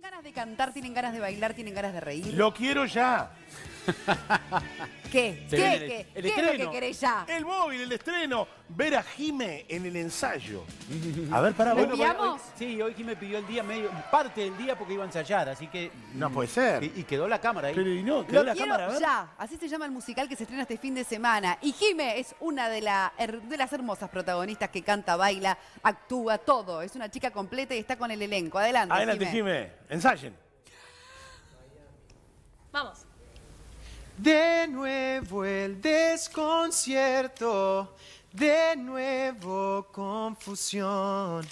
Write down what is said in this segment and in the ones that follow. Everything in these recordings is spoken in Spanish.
¿Tienen ganas de cantar, tienen ganas de bailar, tienen ganas de reír. Lo quiero ya. ¿Qué? ¿Qué? ¿Qué? es lo que querés ya? El móvil, el estreno. Ver a Jime en el ensayo. A ver, para bueno, Sí, hoy Jime pidió el día medio, parte del día porque iba a ensayar, así que... No mm, puede ser. Y, quedó la cámara ahí. Pero no, quedó la cámara. ya. Así se llama el musical que se estrena este fin de semana. Y Jime es una de, las hermosas protagonistas que canta, baila, actúa, todo. Es una chica completa y está con el elenco. Adelante, Adelante, Jime. Ensayen. Vamos. De nuevo el desconcierto, de nuevo confusión.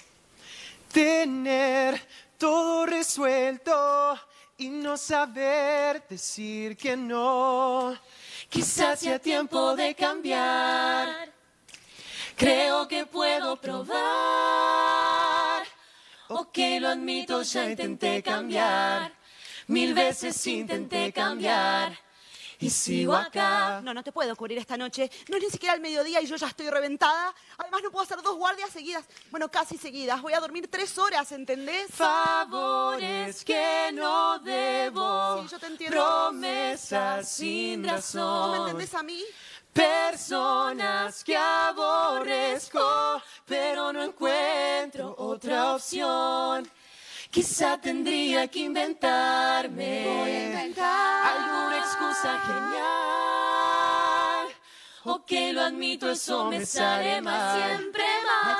Tener todo resuelto y no saber decir que no. Quizás sea tiempo de cambiar. Creo que puedo probar. Ok, lo admito, ya intenté cambiar. Mil veces intenté cambiar y sigo acá. No, no te puedo cubrir esta noche. No es ni siquiera el mediodía y yo ya estoy reventada. Además, no puedo hacer dos guardias seguidas. Bueno, casi seguidas. Voy a dormir tres horas, ¿entendés? Favores que no debo. yo te entiendo. Promesas sin razón. me entendés a mí? Personas que aborrezco, pero no encuentro otra opción. Quizá tendría que inventarme alguna excusa genial. O que lo admito, eso me sale más Siempre más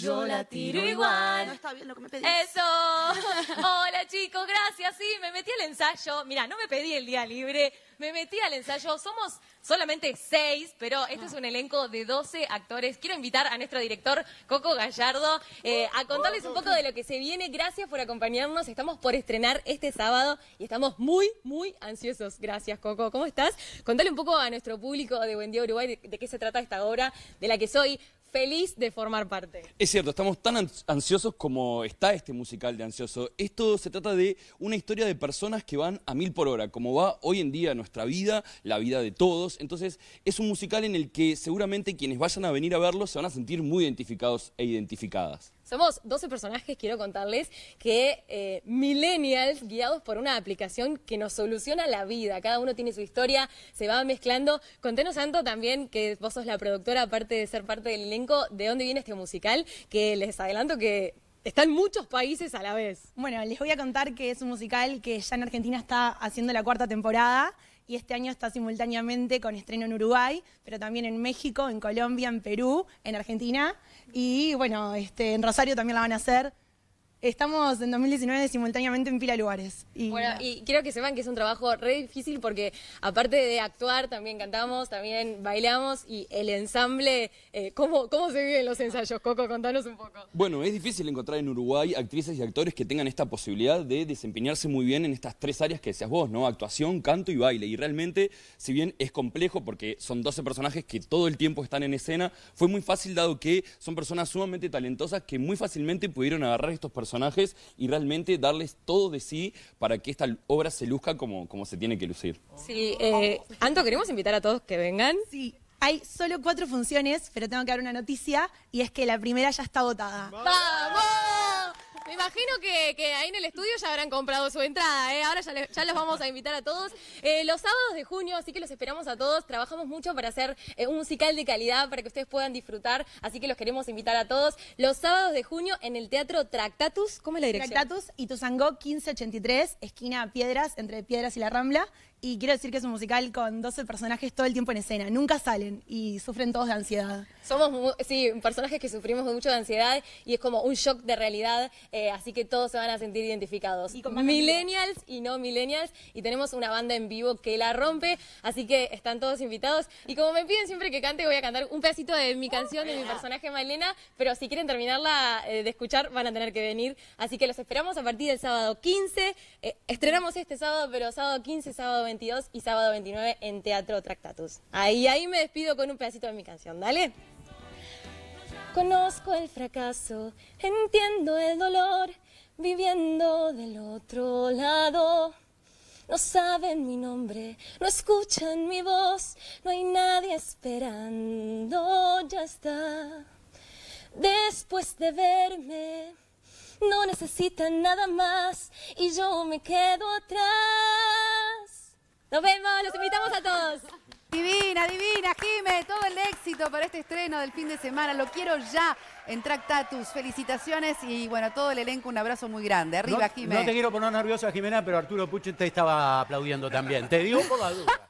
yo la tiro igual. No está bien lo que me pedí. Eso. Hola chicos, gracias. Sí, me metí al ensayo. Mira, no me pedí el día libre, me metí al ensayo. Somos solamente seis, pero este es un elenco de 12 actores. Quiero invitar a nuestro director Coco Gallardo eh, a contarles un poco de lo que se viene. Gracias por acompañarnos. Estamos por estrenar este sábado y estamos muy, muy ansiosos. Gracias Coco. ¿Cómo estás? Contale un poco a nuestro público de Buen Día Uruguay de qué se trata esta obra, de la que soy feliz de formar parte. Es cierto, estamos tan ansiosos como está este musical de Ansioso. Esto se trata de una historia de personas que van a mil por hora, como va hoy en día nuestra vida, la vida de todos. Entonces, es un musical en el que seguramente quienes vayan a venir a verlo se van a sentir muy identificados e identificadas. Somos 12 personajes, quiero contarles, que eh, millennials guiados por una aplicación que nos soluciona la vida. Cada uno tiene su historia, se va mezclando. Contenos, Santo, también, que vos sos la productora, aparte de ser parte del elenco, ¿de dónde viene este musical? Que les adelanto que está en muchos países a la vez. Bueno, les voy a contar que es un musical que ya en Argentina está haciendo la cuarta temporada y este año está simultáneamente con estreno en Uruguay, pero también en México, en Colombia, en Perú, en Argentina y bueno, este, en Rosario también la van a hacer Estamos en 2019 simultáneamente en pila lugares. bueno, y quiero que sepan que es un trabajo re difícil porque aparte de actuar, también cantamos, también bailamos y el ensamble, eh, ¿cómo, ¿cómo se viven los ensayos, Coco? Contanos un poco. Bueno, es difícil encontrar en Uruguay actrices y actores que tengan esta posibilidad de desempeñarse muy bien en estas tres áreas que decías vos, ¿no? Actuación, canto y baile. Y realmente, si bien es complejo porque son 12 personajes que todo el tiempo están en escena, fue muy fácil dado que son personas sumamente talentosas que muy fácilmente pudieron agarrar estos personajes personajes y realmente darles todo de sí para que esta obra se luzca como, como se tiene que lucir. Sí, eh, Anto, queremos invitar a todos que vengan. Sí. Hay solo cuatro funciones, pero tengo que dar una noticia, y es que la primera ya está votada. ¡Vamos! Me imagino que, ahí en el estudio ya habrán comprado su entrada, ¿eh? Ahora ya, los vamos a invitar a todos. Eh, los sábados de junio, así que los esperamos a todos. Trabajamos mucho para hacer eh, un musical de calidad para que ustedes puedan disfrutar, así que los queremos invitar a todos. Los sábados de junio en el Teatro Tractatus, ¿cómo es la dirección? Tractatus y Tuzangó 1583, esquina Piedras, entre Piedras y la Rambla. Y quiero decir que es un musical con 12 personajes todo el tiempo en escena. Nunca salen y sufren todos de ansiedad. Somos, sí, personajes que sufrimos mucho de ansiedad y es como un shock de realidad, eh, así que todos se van a sentir identificados. Y millennials y no millennials. Y tenemos una banda en vivo que la rompe, así que están todos invitados. Y como me piden siempre que cante, voy a cantar un pedacito de mi canción, de mi personaje Malena, pero si quieren terminarla eh, de escuchar, van a tener que venir. Así que los esperamos a partir del sábado 15. Eh, estrenamos este sábado, pero sábado 15, sábado 20. 22 y sábado 29 en Teatro Tractatus. Ahí, ahí me despido con un pedacito de mi canción, dale. Conozco el fracaso, entiendo el dolor, viviendo del otro lado. No saben mi nombre, no escuchan mi voz, no hay nadie esperando, ya está. Después de verme, no necesitan nada más y yo me quedo atrás. Nos vemos, los invitamos a todos. Divina, divina, Jime, todo el éxito para este estreno del fin de semana. Lo quiero ya en Tractatus. Felicitaciones y bueno, todo el elenco, un abrazo muy grande. Arriba, no, No te quiero poner nerviosa, Jimena, pero Arturo te estaba aplaudiendo también. Te digo por la duda.